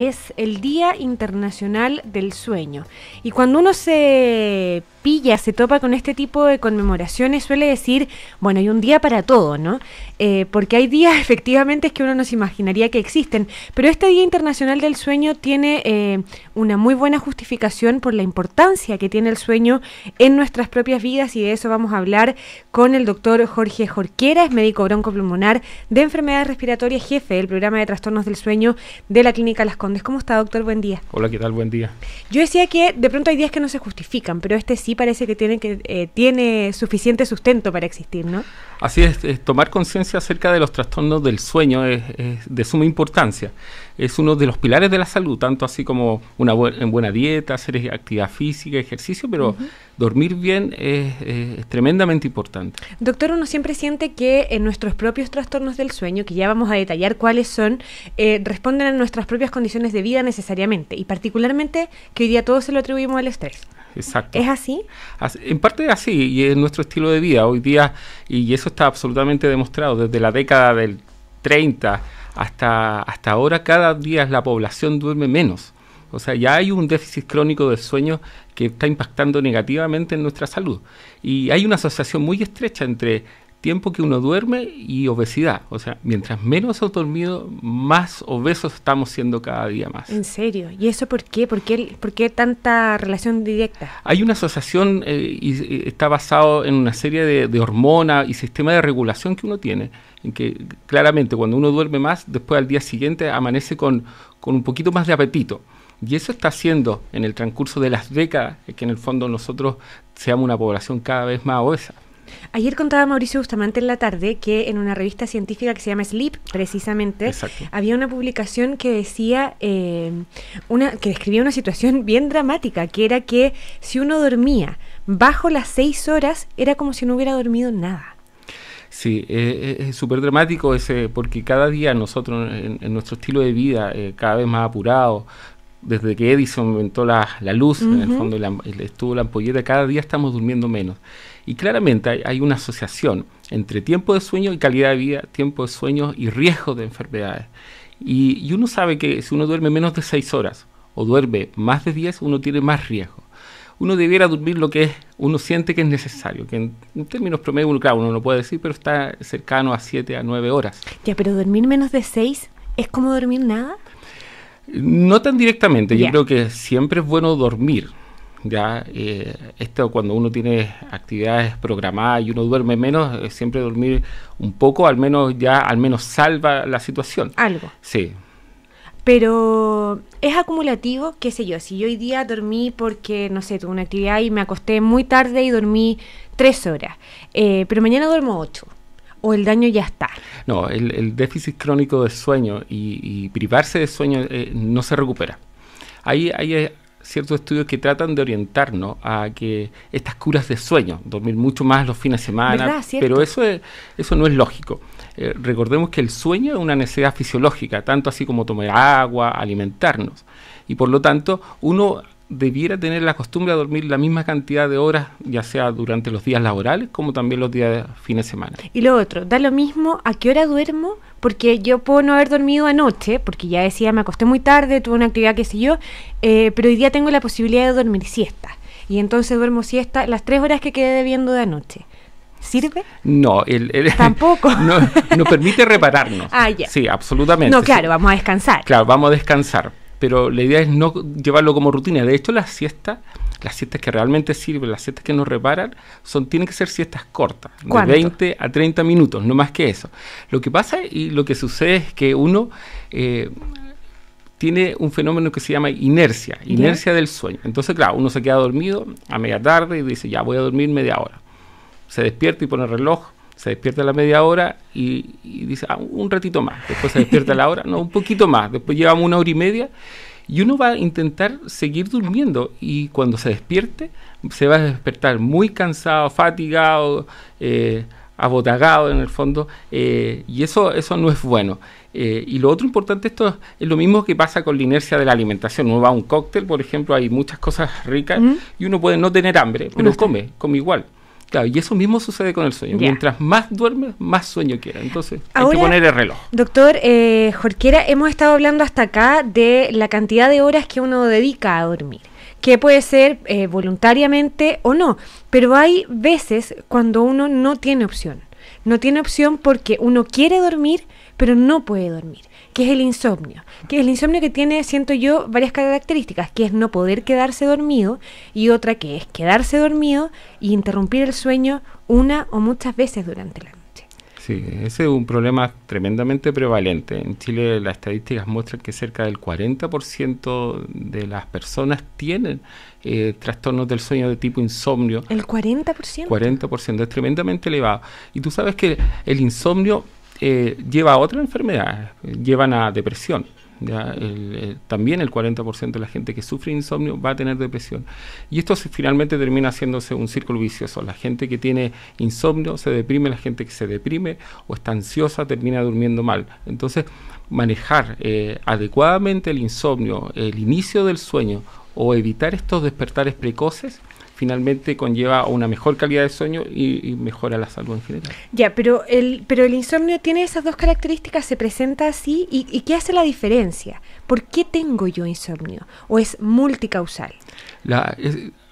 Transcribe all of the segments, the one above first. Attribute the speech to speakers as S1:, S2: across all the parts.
S1: es el Día Internacional del Sueño. Y cuando uno se pilla, se topa con este tipo de conmemoraciones, suele decir, bueno, hay un día para todo, ¿no? Eh, porque hay días efectivamente que uno no se imaginaría que existen, pero este Día Internacional del Sueño tiene eh, una muy buena justificación por la importancia que tiene el sueño en nuestras propias vidas y de eso vamos a hablar con el doctor Jorge Jorquera, es médico pulmonar de enfermedades respiratorias, jefe del programa de trastornos del sueño de la Clínica Las ¿Cómo está, doctor? Buen día.
S2: Hola, ¿qué tal? Buen día.
S1: Yo decía que de pronto hay días que no se justifican, pero este sí parece que tiene, que, eh, tiene suficiente sustento para existir, ¿no?
S2: Así es, tomar conciencia acerca de los trastornos del sueño es, de suma importancia. Es uno de los pilares de la salud, tanto así como una en buena dieta, hacer actividad física, ejercicio, pero dormir bien es, tremendamente importante.
S1: Doctor, uno siempre siente que en nuestros propios trastornos del sueño, que ya vamos a detallar cuáles son, eh, responden a nuestras propias condiciones de vida necesariamente y particularmente que hoy día todos se lo atribuimos al estrés. ¿Es así?
S2: En parte así, y es nuestro estilo de vida hoy día, y eso está absolutamente demostrado desde la década del 30 hasta, hasta ahora, cada día la población duerme menos. O sea, ya hay un déficit crónico del sueño que está impactando negativamente en nuestra salud. Y hay una asociación muy estrecha entre tiempo que uno duerme y obesidad. O sea, mientras menos ha dormido, más obesos estamos siendo cada día más.
S1: ¿En serio? ¿Y eso por qué? ¿Por qué, por qué tanta relación directa?
S2: Hay una asociación eh, y, eh, está basado en una serie de, de hormonas y sistema de regulación que uno tiene, en que claramente cuando uno duerme más, después al día siguiente amanece con, con un poquito más de apetito. Y eso está haciendo en el transcurso de las décadas que en el fondo nosotros seamos una población cada vez más obesa.
S1: Ayer contaba Mauricio Bustamante en la tarde que en una revista científica que se llama Sleep, precisamente, había una publicación que decía, eh, una, que describía una situación bien dramática, que era que si uno dormía bajo las seis horas, era como si no hubiera dormido nada.
S2: Sí, eh, eh, es súper dramático ese, porque cada día nosotros, en, nuestro estilo de vida, eh, cada vez más apurado, desde que Edison inventó la, luz, en el fondo, la, estuvo la ampolleta, cada día estamos durmiendo menos. Y claramente hay, una asociación entre tiempo de sueño y calidad de vida, tiempo de sueño y riesgo de enfermedades. Y, uno sabe que si uno duerme menos de seis horas o duerme más de diez, uno tiene más riesgo. Uno debiera dormir lo que es, uno siente que es necesario, que en, términos promedio, claro, uno no puede decir, pero está cercano a siete a 9 horas.
S1: Ya, pero dormir menos de seis, es como dormir nada.
S2: No tan directamente, yo creo que siempre es bueno dormir. ¿ya? Eh, esto cuando uno tiene actividades programadas y uno duerme menos, eh, siempre dormir un poco, al menos ya, al menos salva la situación. Algo. Sí.
S1: Pero es acumulativo, qué sé yo, si yo hoy día dormí porque, no sé, tuve una actividad y me acosté muy tarde y dormí tres horas, eh, pero mañana duermo ocho o el daño ya está?
S2: No, el, déficit crónico de sueño y, privarse de sueño no se recupera. Ahí, ahí, ciertos estudios que tratan de orientarnos a que estas curas de sueño, dormir mucho más los fines de semana, pero eso, es, eso no es lógico. Eh, recordemos que el sueño es una necesidad fisiológica, tanto así como tomar agua, alimentarnos. Y por lo tanto, uno debiera tener la costumbre de dormir la misma cantidad de horas, ya sea durante los días laborales como también los días de fin de semana.
S1: Y lo otro, da lo mismo a qué hora duermo, porque yo puedo no haber dormido anoche, porque ya decía me acosté muy tarde, tuve una actividad que sé yo, eh, pero hoy día tengo la posibilidad de dormir siesta. Y entonces duermo siesta las tres horas que quedé debiendo de anoche. ¿Sirve?
S2: No, el, tampoco. Nos no permite repararnos. Ah, ya. Sí, absolutamente. No, claro,
S1: vamos a descansar.
S2: Claro, vamos a descansar pero la idea es no llevarlo como rutina. De hecho, las siestas, las siestas que realmente sirven, las siestas que nos reparan, son, tienen que ser siestas cortas, de 20 a 30 minutos, no más que eso. Lo que pasa y lo que sucede es que uno... Eh, tiene un fenómeno que se llama inercia, inercia del sueño. Entonces, claro, uno se queda dormido a media tarde y dice, ya voy a dormir media hora. Se despierta y pone el reloj, se despierta a la media hora y, dice, ah, un ratito más, después se despierta a la hora, no, un poquito más, después llevamos una hora y media y uno va a intentar seguir durmiendo y cuando se despierte se va a despertar muy cansado, fatigado, eh, abotagado en el fondo eh, y eso, eso no es bueno. Eh, y lo otro importante, esto es, lo mismo que pasa con la inercia de la alimentación. Uno va a un cóctel, por ejemplo, hay muchas cosas ricas y uno puede no tener hambre, pero come, come igual. Claro, y eso mismo sucede con el sueño. Mientras más duermes, más sueño quieras, Entonces, hay que poner el reloj.
S1: Doctor eh, Jorquera, hemos estado hablando hasta acá de la cantidad de horas que uno dedica a dormir que puede ser eh, voluntariamente o no, pero hay veces cuando uno no tiene opción. No tiene opción porque uno quiere dormir, pero no puede dormir. ¿Qué es el insomnio? Que es el insomnio que tiene, siento yo, varias características, que es no poder quedarse dormido y otra que es quedarse dormido y interrumpir el sueño una o muchas veces durante la noche.
S2: Sí, ese es un problema tremendamente prevalente. En Chile las estadísticas muestran que cerca del 40% de las personas tienen eh, trastornos del sueño de tipo insomnio. El
S1: 40%.
S2: 40% es tremendamente elevado. Y tú sabes que el insomnio eh, lleva a otra enfermedad, llevan a depresión. también el 40% de la gente que sufre insomnio va a tener depresión. Y esto finalmente termina haciéndose un círculo vicioso. La gente que tiene insomnio se deprime, la gente que se deprime o está ansiosa termina durmiendo mal. Entonces, manejar eh, adecuadamente el insomnio, el inicio del sueño o evitar estos despertares precoces finalmente conlleva una mejor calidad de sueño y, mejora la salud en general.
S1: Ya, pero el, pero el insomnio tiene esas dos características, se presenta así y, ¿qué hace la diferencia? ¿Por qué tengo yo insomnio? ¿O es multicausal?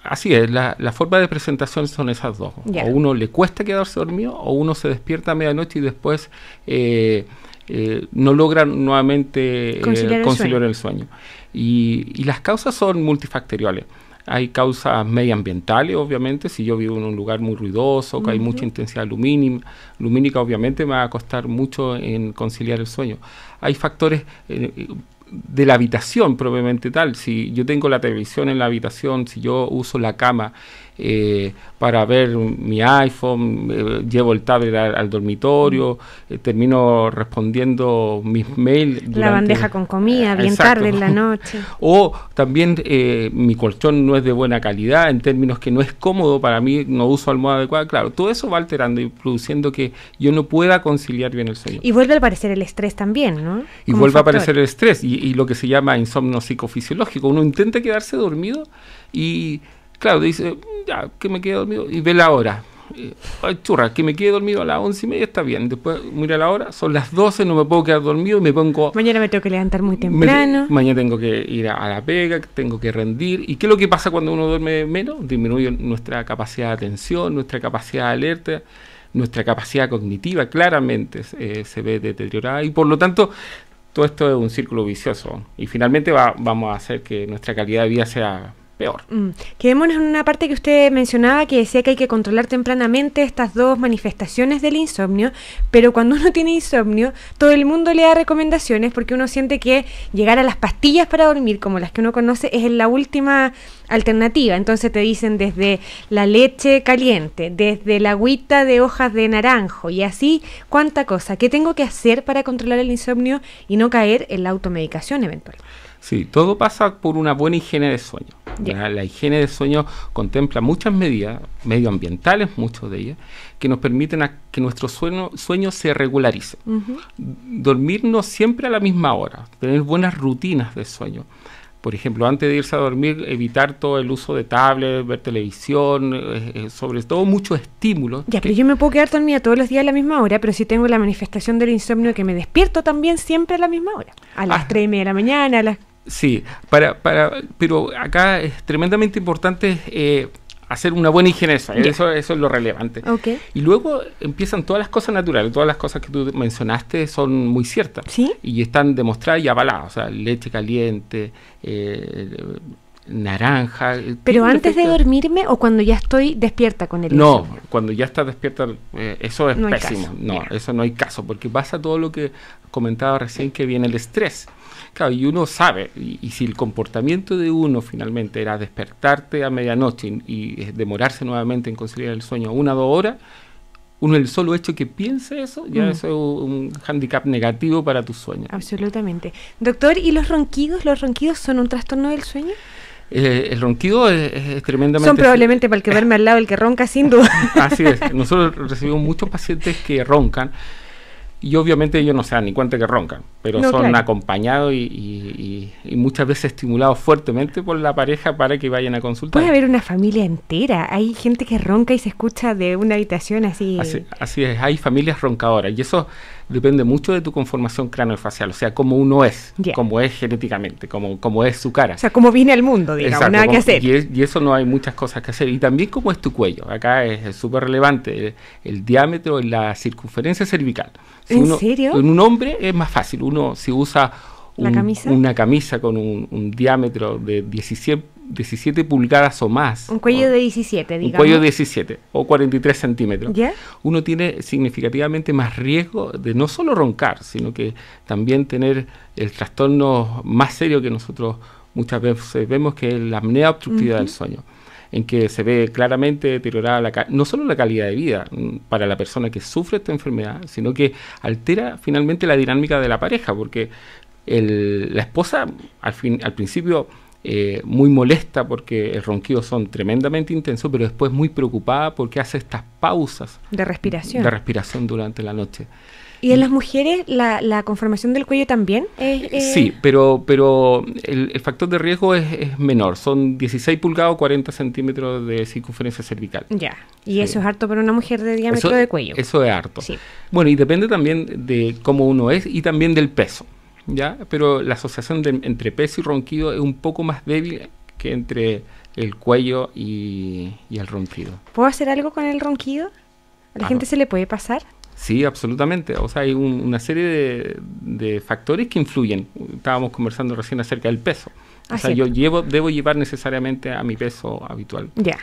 S2: así es, la, forma de presentación son esas dos. O uno le cuesta quedarse dormido o uno se despierta a medianoche y después... Eh, eh, no logra nuevamente eh, conciliar, el, sueño. y, las causas son multifactoriales. Hay causas medioambientales, obviamente, si yo vivo en un lugar muy ruidoso, que hay mucha intensidad lumínica, obviamente me va a costar mucho en conciliar el sueño. Hay factores eh, de la habitación probablemente tal, si yo tengo la televisión en la habitación, si yo uso la cama, eh, para ver mi iPhone, eh, llevo el tablet al, dormitorio, eh, termino respondiendo mis mails. la bandeja con
S1: comida, bien tarde en la noche.
S2: o también mi colchón no es de buena calidad, en términos que no es cómodo para mí, no uso almohada adecuada. Claro, todo eso va alterando y produciendo que yo no pueda conciliar bien el sueño. Y
S1: vuelve a aparecer el estrés también, ¿no? Y vuelve a aparecer
S2: el estrés y, y lo que se llama insomnio psicofisiológico. Uno intenta quedarse dormido y Claro, dice, ya, que me quede dormido y ve la hora. Ay, churra, que me quede dormido a las once y media está bien. Después mira la hora, son las doce, no me puedo quedar dormido y me pongo. Mañana me tengo que levantar muy temprano. mañana tengo que ir a, la pega, tengo que rendir. ¿Y qué es lo que pasa cuando uno duerme menos? Disminuye nuestra capacidad de atención, nuestra capacidad de alerta, nuestra capacidad cognitiva, claramente eh, se ve deteriorada y por lo tanto. Todo esto es un círculo vicioso y finalmente vamos a hacer que nuestra calidad de vida sea
S1: Mm. Quedémonos en una parte que usted mencionaba que decía que hay que controlar tempranamente estas dos manifestaciones del insomnio, pero cuando uno tiene insomnio, todo el mundo le da recomendaciones porque uno siente que llegar a las pastillas para dormir, como las que uno conoce, es la última alternativa. Entonces te dicen desde la leche caliente, desde la agüita de hojas de naranjo y así cuánta cosa. ¿Qué tengo que hacer para controlar el insomnio y no caer en la automedicación eventual?
S2: Sí, todo pasa por una buena higiene de sueño. La higiene de sueño contempla muchas medidas medioambientales, muchas de ellas, que nos permiten que nuestro sueño, sueño se regularice. Dormirnos siempre a la misma hora, tener buenas rutinas de sueño. Por ejemplo, antes de irse a dormir, evitar todo el uso de tablet, ver televisión, eh, eh, sobre todo muchos estímulos. Ya, pero yo
S1: me puedo quedar dormida todos los días a la misma hora, pero si tengo la manifestación del insomnio que me despierto también siempre a la misma hora. A las tres media de la mañana, a las
S2: Sí, para, para, pero acá es tremendamente importante eh, hacer una buena higiene, eso, eso es lo relevante. Y luego empiezan todas las cosas naturales, todas las cosas que tú mencionaste son muy ciertas y están demostradas y avaladas, o sea, leche caliente, eh, naranja. Eh, pero antes de
S1: dormirme o cuando ya estoy despierta con el No,
S2: cuando ya estás despierta, eso es pésimo. No, eso no hay caso, porque pasa todo lo que comentaba recién que viene el estrés. Claro, y uno sabe, y, si el comportamiento de uno finalmente era despertarte a medianoche y, eh, demorarse nuevamente en conciliar el sueño una o dos horas, uno el solo hecho que piense eso, ya mm. es un hándicap negativo para tu sueño.
S1: Absolutamente. Doctor, ¿y los ronquidos? ¿Los ronquidos son un trastorno del sueño?
S2: Eh, el ronquido es, tremendamente... Son probablemente
S1: para el que verme al lado, el que ronca, sin duda. Así es.
S2: Nosotros recibimos muchos pacientes que roncan y obviamente ellos no se dan ni cuenta que roncan, pero son acompañados y, muchas veces estimulados fuertemente por la pareja para que vayan a consultar. Puede
S1: haber una familia entera, hay gente que ronca y se escucha de una habitación así. Así,
S2: así es, hay familias roncadoras y eso depende mucho de tu conformación craneofacial, o sea, cómo uno es, cómo es genéticamente, cómo, cómo es su cara. O sea,
S1: cómo viene el mundo, digamos, nada que hacer.
S2: Y, eso no hay muchas cosas que hacer. Y también cómo es tu cuello, acá es súper relevante el, diámetro y la circunferencia cervical.
S1: ¿En serio? En
S2: un hombre es más fácil, uno si usa
S1: una
S2: camisa con un, un diámetro de 17 17 pulgadas o más.
S1: Un cuello de 17, digamos. Un cuello de
S2: 17 o 43 centímetros. Uno tiene significativamente más riesgo de no solo roncar, sino que también tener el trastorno más serio que nosotros muchas veces vemos, que es la apnea obstructiva del sueño en que se ve claramente deteriorada la, no solo la calidad de vida mm, para la persona que sufre esta enfermedad, sino que altera finalmente la dinámica de la pareja, porque la esposa al principio eh, muy molesta porque el ronquido son tremendamente intensos, pero después muy preocupada porque hace estas pausas
S1: de respiración, de
S2: respiración durante la noche.
S1: ¿Y en las mujeres la, conformación del cuello también? Es, eh? Sí,
S2: pero, pero el, factor de riesgo es, menor. Son 16 pulgados, 40 centímetros de circunferencia cervical.
S1: Ya, y eso es harto para una mujer de diámetro
S2: de cuello. Eso es harto. Bueno, y depende también de cómo uno es y también del peso pero la asociación entre peso y ronquido es un poco más débil que entre el cuello y, el ronquido.
S1: ¿Puedo hacer algo con el ronquido? ¿A la ah, gente se le puede pasar?
S2: Sí, absolutamente. O sea, hay una serie de, factores que influyen. Estábamos conversando recién acerca del peso. Ah, o sea, yo llevo, debo llevar necesariamente a mi peso habitual. Ya.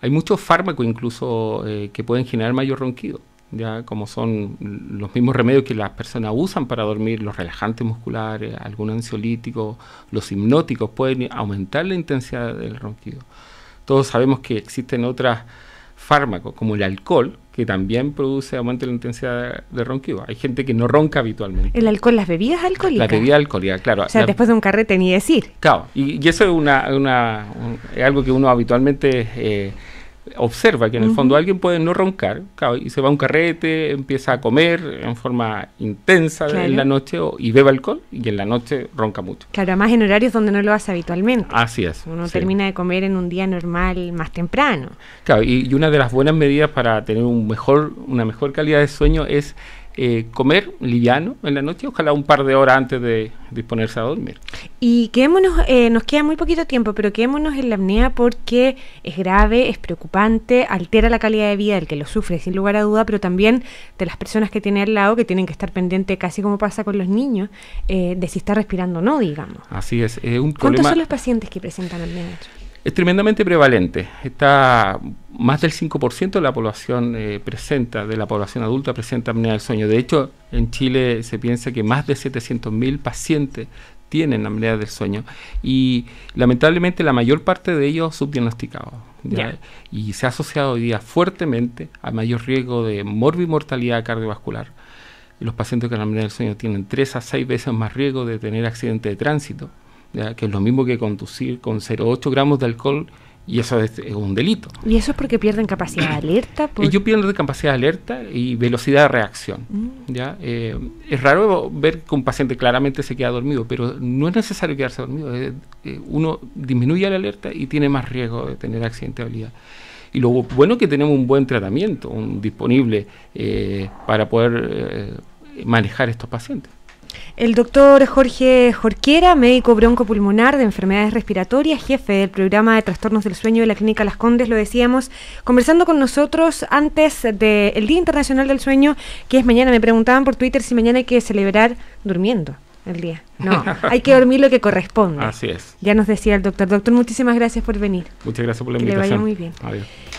S2: Hay muchos fármacos incluso eh, que pueden generar mayor ronquido ya como son los mismos remedios que las personas usan para dormir, los relajantes musculares, algún ansiolítico, los hipnóticos pueden aumentar la intensidad del ronquido. Todos sabemos que existen otros fármacos como el alcohol que también produce aumento de la intensidad del ronquido. Hay gente que no ronca habitualmente.
S1: El alcohol, las bebidas alcohólicas. la bebida
S2: alcohólicas, claro. O sea, después
S1: de un carrete ni decir.
S2: Claro, y, eso es una, algo que uno habitualmente eh, observa que en el fondo alguien puede no roncar y se va a un carrete, empieza a comer en forma intensa en la noche y bebe alcohol y en la noche ronca mucho.
S1: Claro, además en horarios donde no lo hace habitualmente.
S2: Así es. Uno
S1: termina de comer en un día normal más temprano.
S2: Claro, y, y, una de las buenas medidas para tener un mejor, una mejor calidad de sueño es eh, comer liviano en la noche, ojalá un par de horas antes de disponerse a dormir.
S1: Y quedémonos, eh, nos queda muy poquito tiempo, pero quedémonos en la apnea porque es grave, es preocupante, altera la calidad de vida del que lo sufre, sin lugar a duda, pero también de las personas que tiene al lado, que tienen que estar pendiente, casi como pasa con los niños, eh, de si está respirando o no, digamos.
S2: Así es. es un ¿Cuántos son los
S1: pacientes que presentan apnea?
S2: es tremendamente prevalente. Está más del 5% de la población eh, presenta, de la población adulta presenta apnea del sueño. De hecho, en Chile se piensa que más de 700.000 pacientes tienen apnea del sueño y lamentablemente la mayor parte de ellos subdiagnosticados. Y se ha asociado hoy día fuertemente a mayor riesgo de morbimortalidad cardiovascular. Los pacientes con apnea del sueño tienen 3 a 6 veces más riesgo de tener accidente de tránsito que es lo mismo que conducir con 0,8 gramos de alcohol y eso es, un delito.
S1: ¿Y eso es porque pierden capacidad de alerta? Por... Ellos
S2: pierden capacidad de alerta y velocidad de reacción. Mm. ¿ya? Eh, es raro ver que un paciente claramente se queda dormido, pero no es necesario quedarse dormido. Eh, uno disminuye la alerta y tiene más riesgo de tener accidente habilidad. Y lo bueno es que tenemos un buen tratamiento un disponible eh, para poder manejar estos pacientes.
S1: El doctor Jorge Jorquera, médico broncopulmonar de enfermedades respiratorias, jefe del programa de trastornos del sueño de la Clínica Las Condes, lo decíamos, conversando con nosotros antes del Día Internacional del Sueño, que es mañana. Me preguntaban por Twitter si mañana hay que celebrar durmiendo el día. No, hay que dormir lo que corresponde. Así es. Ya nos decía el doctor. Doctor, muchísimas gracias por venir. Muchas gracias por la invitación. Que le vaya muy bien.
S2: Adiós.